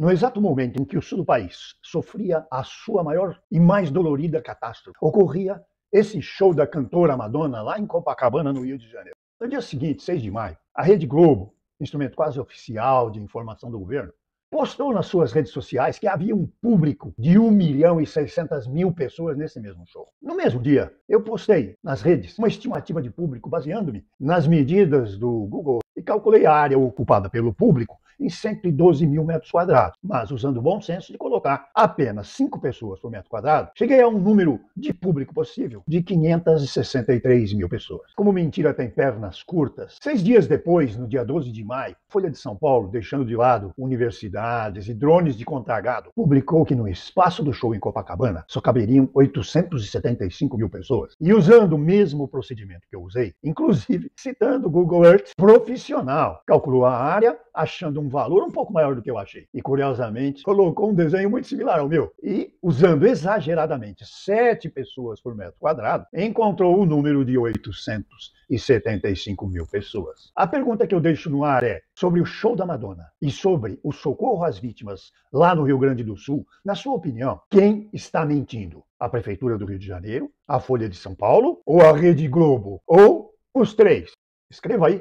No exato momento em que o sul do país sofria a sua maior e mais dolorida catástrofe, ocorria esse show da cantora Madonna lá em Copacabana, no Rio de Janeiro. No dia seguinte, 6 de maio, a Rede Globo, instrumento quase oficial de informação do governo, postou nas suas redes sociais que havia um público de 1 milhão e 600 mil pessoas nesse mesmo show. No mesmo dia, eu postei nas redes uma estimativa de público baseando-me nas medidas do Google e calculei a área ocupada pelo público em 112 mil metros quadrados. Mas, usando o bom senso de colocar apenas 5 pessoas por metro quadrado, cheguei a um número de público possível de 563 mil pessoas. Como mentira tem pernas curtas, seis dias depois, no dia 12 de maio, Folha de São Paulo, deixando de lado universidades e drones de contar publicou que no espaço do show em Copacabana só caberiam 875 mil pessoas. E usando o mesmo procedimento que eu usei, inclusive citando o Google Earth, profissional calculou a área achando um valor um pouco maior do que eu achei. E curiosamente, colocou um desenho muito similar ao meu. E, usando exageradamente sete pessoas por metro quadrado, encontrou o um número de 875 mil pessoas. A pergunta que eu deixo no ar é sobre o show da Madonna e sobre o socorro às vítimas lá no Rio Grande do Sul. Na sua opinião, quem está mentindo? A Prefeitura do Rio de Janeiro, a Folha de São Paulo, ou a Rede Globo, ou os três? Escreva aí.